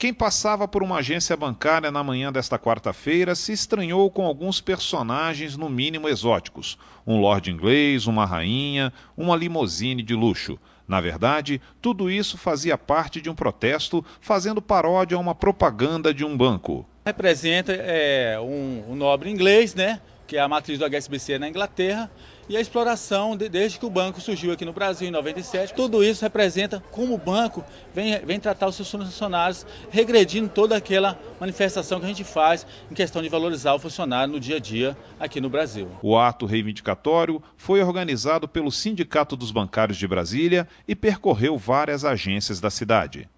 Quem passava por uma agência bancária na manhã desta quarta-feira se estranhou com alguns personagens, no mínimo exóticos: um lord inglês, uma rainha, uma limusine de luxo. Na verdade, tudo isso fazia parte de um protesto fazendo paródia a uma propaganda de um banco. Representa é, um, um nobre inglês, né? que é a matriz do HSBC na Inglaterra, e a exploração de, desde que o banco surgiu aqui no Brasil em 97. Tudo isso representa como o banco vem, vem tratar os seus funcionários, regredindo toda aquela manifestação que a gente faz em questão de valorizar o funcionário no dia a dia aqui no Brasil. O ato reivindicatório foi organizado pelo Sindicato dos Bancários de Brasília e percorreu várias agências da cidade.